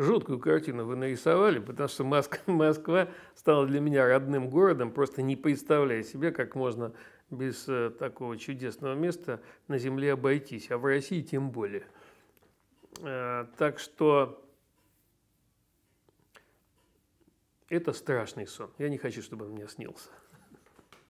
жуткую картину вы нарисовали, потому что Москва, Москва стала для меня родным городом, просто не представляя себе, как можно без э, такого чудесного места на земле обойтись, а в России тем более. Э, так что это страшный сон. Я не хочу, чтобы он мне снился.